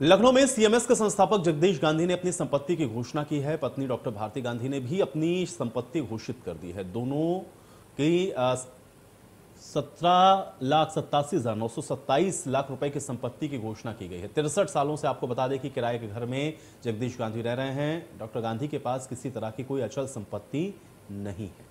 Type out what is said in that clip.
लखनऊ में सीएमएस के संस्थापक जगदीश गांधी ने अपनी संपत्ति की घोषणा की है पत्नी डॉक्टर भारती गांधी ने भी अपनी संपत्ति घोषित कर दी है दोनों की सत्रह लाख सत्तासी हजार नौ सौ सत्ताईस लाख रुपए की संपत्ति की घोषणा की गई है तिरसठ सालों से आपको बता दें कि किराए के घर में जगदीश गांधी रह रहे हैं डॉक्टर गांधी के पास किसी तरह की कोई अचल संपत्ति नहीं है